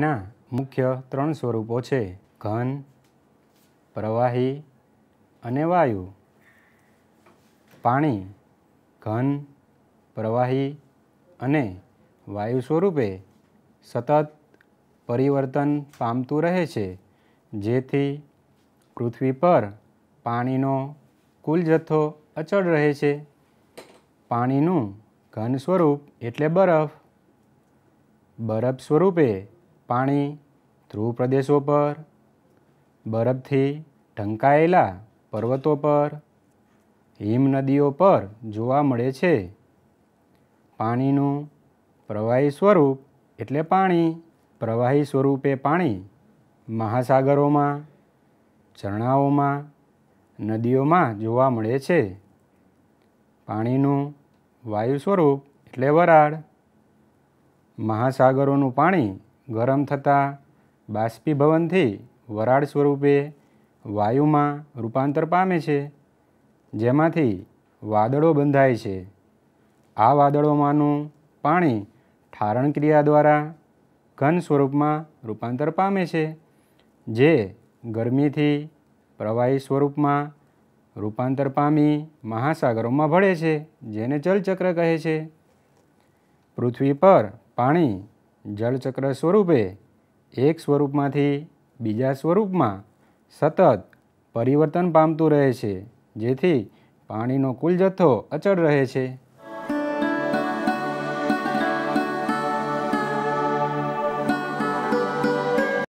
પાણીના મુખ્ય ત્રણ સ્વરૂપો છે ઘન પ્રવાહી અને વાયુ પાણી ઘન પ્રવાહી અને વાયુ સ્વરૂપે સતત પરિવર્તન પામતું રહે છે જેથી પૃથ્વી પર પાણીનો કુલ જથ્થો અચળ રહે છે પાણીનું ઘન સ્વરૂપ એટલે બરફ બરફ સ્વરૂપે પાણી ધ્રુવ પ્રદેશો પર બરફથી ઢંકાયેલા પર્વતો પર હિમ નદીઓ પર જોવા મળે છે પાણીનું પ્રવાહી સ્વરૂપ એટલે પાણી પ્રવાહી સ્વરૂપે પાણી મહાસાગરોમાં ઝરણાઓમાં નદીઓમાં જોવા મળે છે પાણીનું વાયુ સ્વરૂપ એટલે વરાળ મહાસાગરોનું પાણી ગરમ થતાં બાષ્પીભવનથી વરાળ સ્વરૂપે વાયુમાં રૂપાંતર પામે છે જેમાંથી વાદળો બંધાય છે આ વાદળોમાંનું પાણી ઠારણ ક્રિયા દ્વારા ઘન સ્વરૂપમાં રૂપાંતર પામે છે જે ગરમીથી પ્રવાહી સ્વરૂપમાં રૂપાંતર પામી મહાસાગરોમાં ભળે છે જેને ચલચક્ર કહે છે પૃથ્વી પર પાણી જળચક્ર સ્વરૂપે એક સ્વરૂપમાંથી બીજા સ્વરૂપમાં સતત પરિવર્તન પામતું રહે છે જેથી પાણીનો કુલ જથ્થો અચળ રહે છે